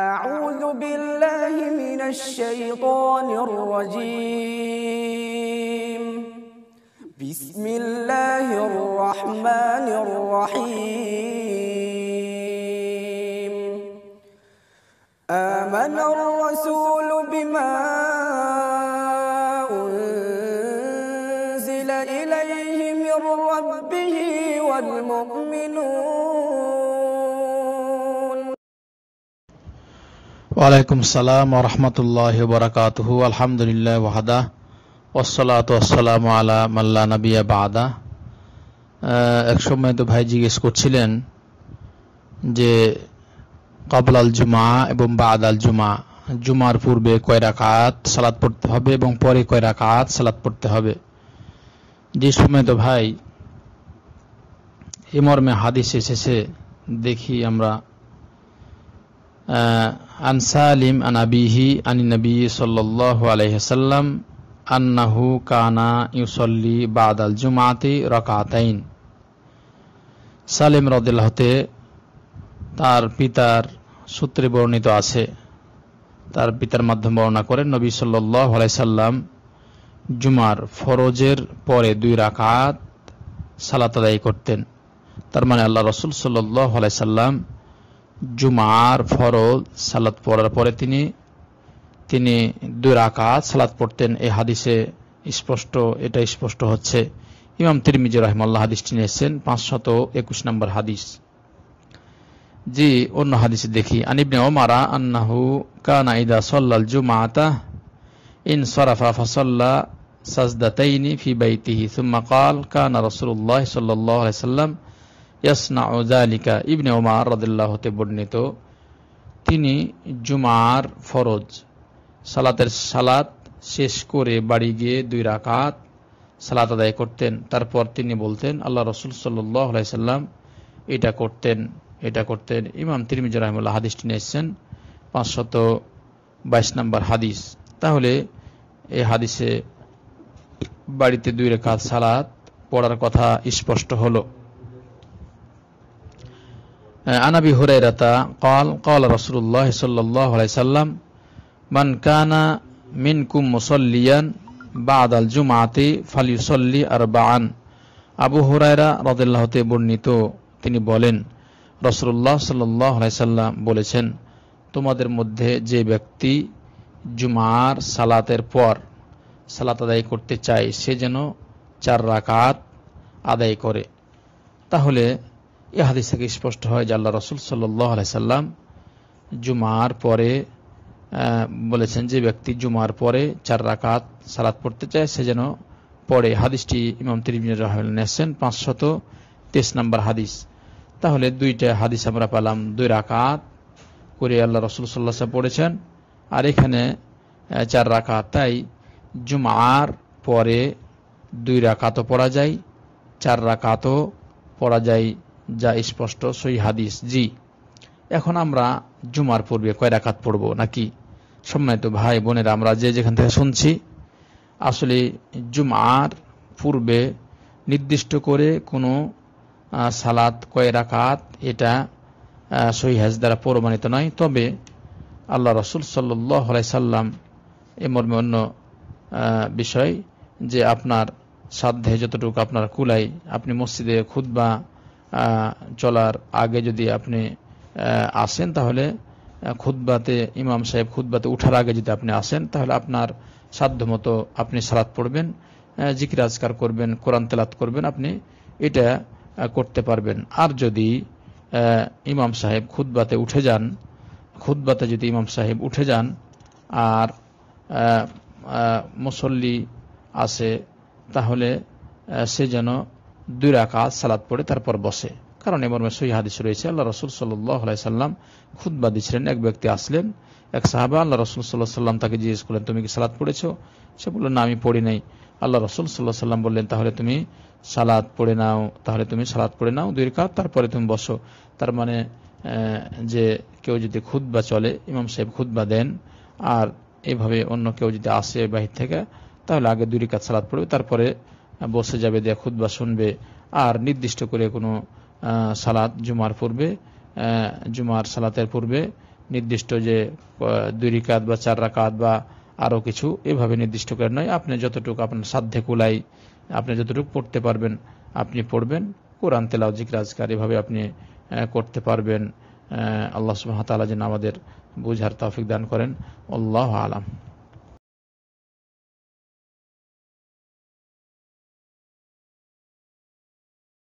أعوذ بالله من الشيطان الرجيم بسم الله الرحمن الرحيم آمن الرسول بما أنزل إليه من ربه والمؤمنون ওয়ালাইকুম সালাম রহমতুল্লাহ বরাকাতহু আলহামদুলিল্লাহ ওয়াহাদা ওসলাত ওসালাম আলা মাল্লা নবিয়া বাদা এক সময় তো ভাই জিজ্ঞেস করছিলেন যে কবল আল জুমা এবং বাদ আল জুমা জুমার পূর্বে কয় রাকাত সালাদ পড়তে হবে এবং পরে কয় রাকাত সালাদ পড়তে হবে যে সময় তো ভাই এ মর্মে হাদিস এসেছে দেখি আমরা আন সালিম আন আবিহি আনি নবী আন্নাহু কানা ইউসল্লি বাদ আল জুমাতি রকাতাইন সালিম রদিল্লাহতে তার পিতার সূত্রে বর্ণিত আছে তার পিতার মাধ্যম বর্ণনা করেন নবী সাল্লাহ জুমার ফরজের পরে দুই রাকাত সালাত আদায় করতেন তার মানে আল্লাহ রসুল সাল্লাই আলাইসাল্লাম জুমার ফরজ সালাত পড়ার পরে তিনি তিনি দুরাকাত সালাত পড়তেন এই হাদিসে স্পষ্ট এটা স্পষ্ট হচ্ছে ইমাম তিরমিজুর রহমাল্লাহ হাদিসটি নিয়েছেন পাঁচশত একুশ নম্বর হাদিস জি অন্য হাদিসে দেখি আনিবনে ওমারা আন্নাহু কানা ইদা সল্লাল জুমাতা ইন সরাফা ফসল্লা সাজদাতাইনি ফি বাইতিহি সুম্মা কাল কানা রসুল্লাহ সাল্লাহ সাল্লাম ইয়াসনাউজালিকা ইবনে ওমার রদুল্লাহ হতে বর্ণিত তিনি জুমার ফরজ সালাতের সালাত শেষ করে বাড়ি গিয়ে দুই রাকাত সালাত আদায় করতেন তারপর তিনি বলতেন আল্লাহ রসুল সাল্লাম এটা করতেন এটা করতেন ইমাম তিরমিজ রহমুল্লাহ হাদিসটি নিয়েছেন পাঁচশত বাইশ নম্বর হাদিস তাহলে এই হাদিসে বাড়িতে দুই রেখাত সালাত পড়ার কথা স্পষ্ট হলো আনাবি হুরাইরাতা কল কল রসুল্লাহ সাল্লাহ সাল্লাম মান কানা মিনকুম মুসল্লিয়ান বাদ আল জুমাতি ফালিউসল্লি আর বান আবু হুরায়রা রদুল্লাহতে বর্ণিত তিনি বলেন রসুল্লাহ সাল্লাহ সাল্লাম বলেছেন তোমাদের মধ্যে যে ব্যক্তি জুমার সালাতের পর সালাত আদায় করতে চায় সে যেন চার রাকাত আদায় করে তাহলে এ হাদিস থেকে স্পষ্ট হয় যে আল্লাহ রসুল সাল্লাম জুমার পরে বলেছেন যে ব্যক্তি জুমার পরে চার রাকাত সালাত পড়তে চায় সে যেন পরে হাদিসটি ইমাম তিরিবিন রহমান নেছেন পাঁচশত তেইশ নম্বর হাদিস তাহলে দুইটা হাদিস আমরা পেলাম দুই রাকাত করে আল্লাহ রসুল সাল্লাহ পড়েছেন আর এখানে চার রাকাত তাই জুমার পরে দুই রাকাতও পড়া যায় চার রাকাতও পড়া যায় যা স্পষ্ট সই হাদিস জি এখন আমরা জুমার পূর্বে কয়রাকাত রাকাত পড়ব নাকি সম্মানিত ভাই বোনেরা আমরা যে যেখান থেকে শুনছি আসলে জুমার পূর্বে নির্দিষ্ট করে কোনো সালাত কয়রাকাত রাকাত এটা সহি হাজ দ্বারা প্রমাণিত নয় তবে আল্লাহ রসুল সাল্লাই সাল্লাম এ মর্মে অন্য বিষয় যে আপনার সাধ্যে যতটুকু আপনার কুলাই আপনি মসজিদে খুদ্া চলার আগে যদি আপনি আসেন তাহলে খুদ্বাতে ইমাম সাহেব খুদ্বাতে উঠার আগে যদি আপনি আসেন তাহলে আপনার সাধ্য মতো আপনি সালাত পড়বেন জিকির আজকার করবেন কোরআন তেলাত করবেন আপনি এটা করতে পারবেন আর যদি ইমাম সাহেব খুদ্বাতে উঠে যান খুদ্বাতে যদি ইমাম সাহেব উঠে যান আর মুসল্লি আছে তাহলে সে যেন দুই রাখা সালাদ পড়ে তারপর বসে কারণ এমন মর্মে সহি হাদিস রয়েছে আল্লাহ রসুল সাল্লাই সাল্লাম খুদ্া দিছিলেন এক ব্যক্তি আসলেন এক সাহাবা আল্লাহ রসুল সাল্লাহ সাল্লাম তাকে জিজ্ঞেস করলেন তুমি কি সালাদ পড়েছ সে বললো না আমি পড়ি নাই আল্লাহ রসুল সাল্লাহ সাল্লাম বললেন তাহলে তুমি সালাদ পড়ে নাও তাহলে তুমি সালাদ পড়ে নাও দুই রেখা তারপরে তুমি বসো তার মানে যে কেউ যদি খুদ্ চলে ইমাম সাহেব খুদ্ দেন আর এভাবে অন্য কেউ যদি আসে বাহির থেকে তাহলে আগে দুই রেখা সালাদ পড়বে তারপরে বসে যাবে দেয়া খুদ্া শুনবে আর নির্দিষ্ট করে কোনো সালাত জুমার পূর্বে জুমার সালাতের পূর্বে নির্দিষ্ট যে দুই রিকাত বা চার রাকাত বা আরও কিছু এভাবে নির্দিষ্ট করে নয় আপনি যতটুকু আপনার সাধ্যে কুলাই আপনি যতটুকু পড়তে পারবেন আপনি পড়বেন কোরআন তেলাও রাজকার এভাবে আপনি করতে পারবেন আল্লাহ সুহামতাল্লাহ যেন আমাদের বুঝার তৌফিক দান করেন আল্লাহ আলাম